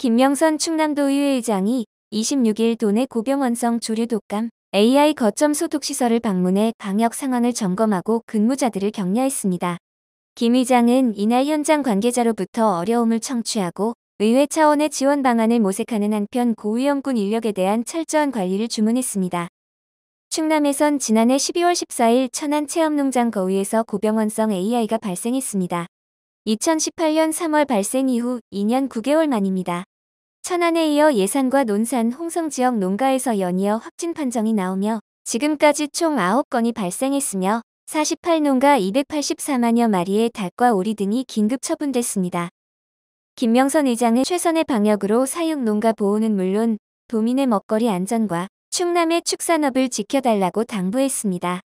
김명선 충남도의회의장이 26일 도내 고병원성 조류독감 AI 거점 소독시설을 방문해 방역 상황을 점검하고 근무자들을 격려했습니다. 김 의장은 이날 현장 관계자로부터 어려움을 청취하고 의회 차원의 지원 방안을 모색하는 한편 고위험군 인력에 대한 철저한 관리를 주문했습니다. 충남에선 지난해 12월 14일 천안 체험농장 거위에서 고병원성 AI가 발생했습니다. 2018년 3월 발생 이후 2년 9개월 만입니다. 천안에 이어 예산과 논산 홍성 지역 농가에서 연이어 확진 판정이 나오며 지금까지 총 9건이 발생했으며 48농가 284만여 마리의 닭과 오리 등이 긴급 처분됐습니다. 김명선 의장은 최선의 방역으로 사육농가 보호는 물론 도민의 먹거리 안전과 충남의 축산업을 지켜달라고 당부했습니다.